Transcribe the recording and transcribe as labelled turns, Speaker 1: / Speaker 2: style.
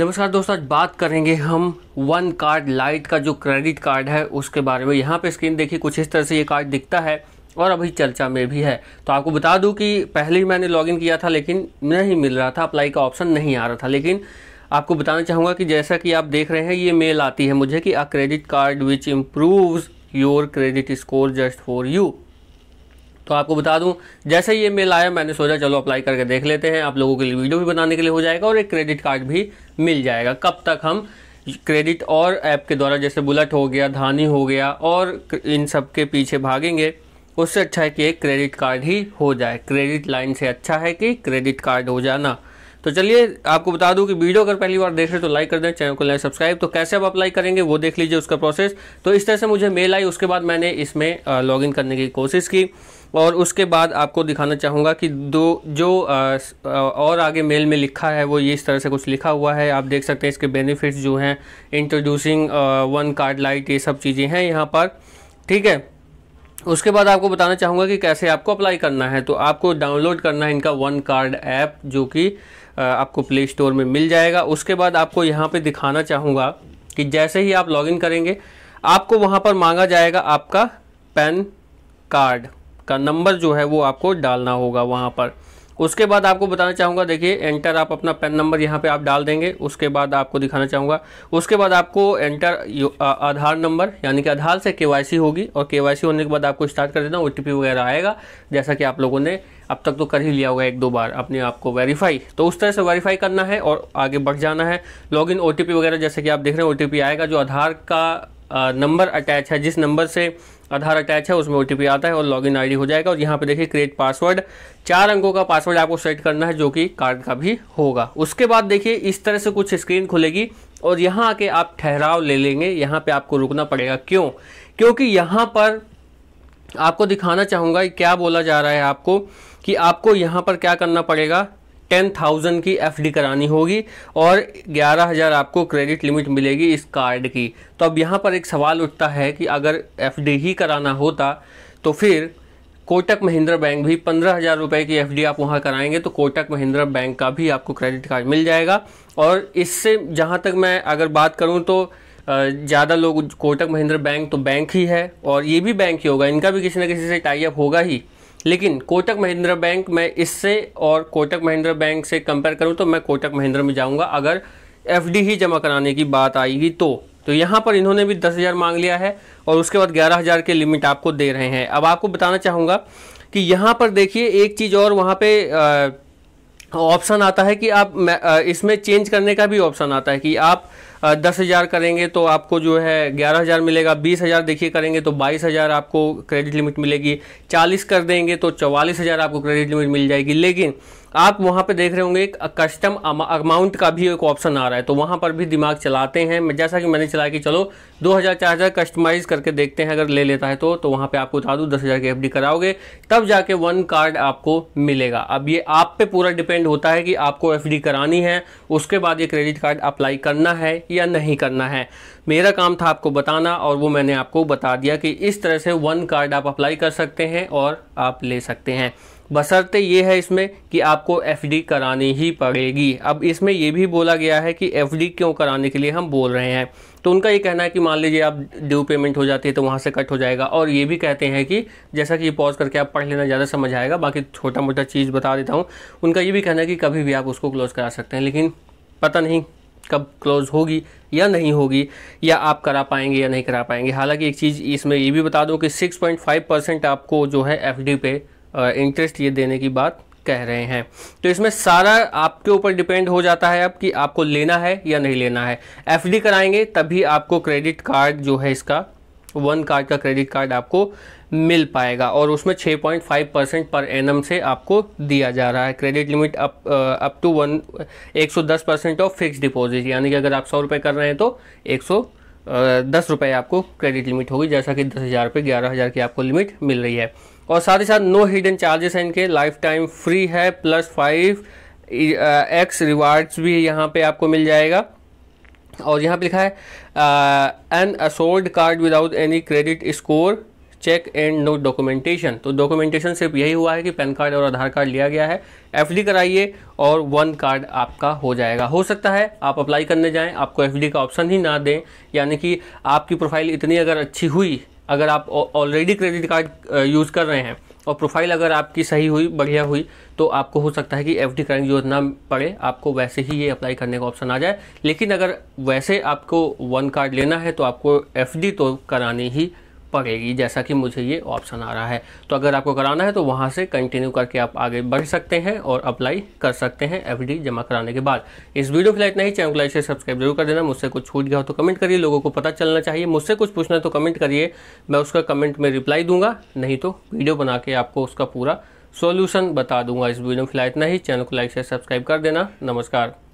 Speaker 1: नमस्कार दोस्तों आज बात करेंगे हम वन कार्ड लाइट का जो क्रेडिट कार्ड है उसके बारे में यहाँ पे स्क्रीन देखिए कुछ इस तरह से ये कार्ड दिखता है और अभी चर्चा में भी है तो आपको बता दूं कि पहले ही मैंने लॉगिन किया था लेकिन नहीं मिल रहा था अप्लाई का ऑप्शन नहीं आ रहा था लेकिन आपको बताना चाहूँगा कि जैसा कि आप देख रहे हैं ये मेल आती है मुझे कि a credit card which improves your credit score just for you तो आपको बता दूं जैसे ये मेल आया मैंने सोचा चलो अप्लाई करके देख लेते हैं आप लोगों के लिए वीडियो भी बनाने के लिए हो जाएगा और एक क्रेडिट कार्ड भी मिल जाएगा कब तक हम क्रेडिट और ऐप के द्वारा जैसे बुलेट हो गया धानी हो गया और इन सब के पीछे भागेंगे उससे अच्छा है कि एक क्रेडिट कार्ड ही हो जाए क्रेडिट लाइन से अच्छा है कि क्रेडिट कार्ड हो जाना तो चलिए आपको बता दूं कि वीडियो अगर पहली बार देख रहे तो लाइक कर दें चैनल को लाइक सब्सक्राइब तो कैसे आप अप्लाई करेंगे वो देख लीजिए उसका प्रोसेस तो इस तरह से मुझे मेल आई उसके बाद मैंने इसमें लॉगिन करने की कोशिश की और उसके बाद आपको दिखाना चाहूँगा कि दो जो आ, और आगे मेल में लिखा है वो ये इस तरह से कुछ लिखा हुआ है आप देख सकते हैं इसके बेनिफिट्स जो हैं इंट्रोड्यूसिंग वन कार्ड लाइट ये सब चीज़ें हैं यहाँ पर ठीक है उसके बाद आपको बताना चाहूँगा कि कैसे आपको अप्लाई करना है तो आपको डाउनलोड करना है इनका वन कार्ड ऐप जो कि आपको प्ले स्टोर में मिल जाएगा उसके बाद आपको यहाँ पे दिखाना चाहूँगा कि जैसे ही आप लॉगिन करेंगे आपको वहाँ पर मांगा जाएगा आपका पैन कार्ड का नंबर जो है वो आपको डालना होगा वहाँ पर उसके बाद आपको बताना चाहूँगा देखिए एंटर आप अपना पेन नंबर यहाँ पे आप डाल देंगे उसके बाद आपको दिखाना चाहूँगा उसके बाद आपको एंटर आधार नंबर यानी कि आधार से के होगी और के होने के बाद आपको स्टार्ट कर देना ओ वगैरह आएगा जैसा कि आप लोगों ने अब तक तो कर ही लिया होगा एक दो बार अपने आप को वेरीफाई तो उस तरह से वेरीफाई करना है और आगे बढ़ जाना है लॉग ओ वगैरह जैसे कि आप देख रहे हैं ओ आएगा जो आधार का नंबर अटैच है जिस नंबर से आधार अटैच है उसमें ओ आता है और लॉगिन आईडी हो जाएगा और यहाँ पे देखिए क्रिएट पासवर्ड चार अंकों का पासवर्ड आपको सेट करना है जो कि कार्ड का भी होगा उसके बाद देखिए इस तरह से कुछ स्क्रीन खुलेगी और यहाँ आके आप ठहराव ले लेंगे यहाँ पे आपको रुकना पड़ेगा क्यों क्योंकि यहाँ पर आपको दिखाना चाहूँगा क्या बोला जा रहा है आपको कि आपको यहाँ पर क्या करना पड़ेगा टेन थाउजेंड की एफडी करानी होगी और ग्यारह हज़ार आपको क्रेडिट लिमिट मिलेगी इस कार्ड की तो अब यहाँ पर एक सवाल उठता है कि अगर एफडी ही कराना होता तो फिर कोटक महिंद्रा बैंक भी पंद्रह हज़ार रुपये की एफडी आप वहाँ कराएंगे तो कोटक महिंद्रा बैंक का भी आपको क्रेडिट कार्ड मिल जाएगा और इससे जहाँ तक मैं अगर बात करूँ तो ज़्यादा लोग कोटक महिंद्रा बैंक तो बैंक ही है और ये भी बैंक ही होगा इनका भी किसी न किसी से टाई अप होगा ही लेकिन कोटक महिंद्रा बैंक मैं इससे और कोटक महिंद्रा बैंक से कंपेयर करूँ तो मैं कोटक महिंद्रा में जाऊंगा अगर एफ ही जमा कराने की बात आएगी तो तो यहाँ पर इन्होंने भी दस हज़ार मांग लिया है और उसके बाद ग्यारह हज़ार के लिमिट आपको दे रहे हैं अब आपको बताना चाहूँगा कि यहाँ पर देखिए एक चीज़ और वहाँ पर ऑप्शन आता है कि आप इसमें चेंज करने का भी ऑप्शन आता है कि आप दस हज़ार करेंगे तो आपको जो है ग्यारह हज़ार मिलेगा बीस हज़ार देखिए करेंगे तो बाईस हज़ार आपको क्रेडिट लिमिट मिलेगी चालीस कर देंगे तो चवालीस हज़ार आपको क्रेडिट लिमिट मिल जाएगी लेकिन आप वहाँ पे देख रहे होंगे एक कस्टम अमाउंट का भी एक ऑप्शन आ रहा है तो वहाँ पर भी दिमाग चलाते हैं जैसा कि मैंने चलाया कि चलो 2000 4000 कस्टमाइज करके देखते हैं अगर ले लेता है तो तो वहाँ पे आपको बता दूँ दस हज़ार की एफ कराओगे तब जाके वन कार्ड आपको मिलेगा अब ये आप पे पूरा डिपेंड होता है कि आपको एफ करानी है उसके बाद ये क्रेडिट कार्ड अप्लाई करना है या नहीं करना है मेरा काम था आपको बताना और वो मैंने आपको बता दिया कि इस तरह से वन कार्ड आप अप्लाई कर सकते हैं और आप ले सकते हैं बसरते ये है इसमें कि आपको एफ करानी ही पड़ेगी अब इसमें यह भी बोला गया है कि एफ क्यों कराने के लिए हम बोल रहे हैं तो उनका ये कहना है कि मान लीजिए आप ड्यू पेमेंट हो जाती है तो वहाँ से कट हो जाएगा और ये भी कहते हैं कि जैसा कि पॉज करके आप पढ़ लेना ज़्यादा समझ आएगा बाकी छोटा मोटा चीज़ बता देता हूँ उनका ये भी कहना है कि कभी भी आप उसको क्लोज़ करा सकते हैं लेकिन पता नहीं कब क्लोज होगी या नहीं होगी या आप करा पाएंगे या नहीं करा पाएंगे हालांकि एक चीज़ इसमें ये भी बता दूं कि 6.5 परसेंट आपको जो है एफ पे इंटरेस्ट ये देने की बात कह रहे हैं तो इसमें सारा आपके ऊपर डिपेंड हो जाता है अब कि आपको लेना है या नहीं लेना है एफडी कराएंगे तभी आपको क्रेडिट कार्ड जो है इसका वन कार्ड का क्रेडिट कार्ड आपको मिल पाएगा और उसमें 6.5 परसेंट पर एन से आपको दिया जा रहा है credit limit up up to one एक परसेंट ऑफ फिक्स डिपॉजिट यानी कि अगर आप सौ रुपये कर रहे हैं तो एक सौ दस रुपये आपको क्रेडिट लिमिट होगी जैसा कि दस हज़ार रुपये ग्यारह हज़ार की आपको लिमिट मिल रही है और साथ ही साथ नो हिडन चार्जेस हैं इनके लाइफ टाइम फ्री है प्लस फाइव एक्स रिवार्ड्स भी यहाँ पे आपको मिल जाएगा और यहाँ पे लिखा है an assured card without any credit score check and no documentation तो डॉक्यूमेंटेशन सिर्फ यही हुआ है कि पैन कार्ड और आधार कार्ड लिया गया है एफ कराइए और वन कार्ड आपका हो जाएगा हो सकता है आप अप्लाई करने जाएं आपको एफ का ऑप्शन ही ना दें यानी कि आपकी प्रोफाइल इतनी अगर अच्छी हुई अगर आप ऑलरेडी क्रेडिट कार्ड यूज़ कर रहे हैं और प्रोफाइल अगर आपकी सही हुई बढ़िया हुई तो आपको हो सकता है कि एफ डी करेंगे योजना पड़े आपको वैसे ही ये अप्लाई करने का ऑप्शन आ जाए लेकिन अगर वैसे आपको वन कार्ड लेना है तो आपको एफ तो करानी ही पड़ेगी जैसा कि मुझे ये ऑप्शन आ रहा है तो अगर आपको कराना है तो वहाँ से कंटिन्यू करके आप आगे बढ़ सकते हैं और अप्लाई कर सकते हैं एफ जमा कराने के बाद इस वीडियो के लिए इतना ही चैनल को लाइक से सब्सक्राइब जरूर कर देना मुझसे कुछ छूट गया हो तो कमेंट करिए लोगों को पता चलना चाहिए मुझसे कुछ पूछना है तो कमेंट करिए मैं उसका कमेंट में रिप्लाई दूंगा नहीं तो वीडियो बना के आपको उसका पूरा सोल्यूशन बता दूंगा इस वीडियो के फिलहाल इतना ही चैनल को लाइक से सब्सक्राइब कर देना नमस्कार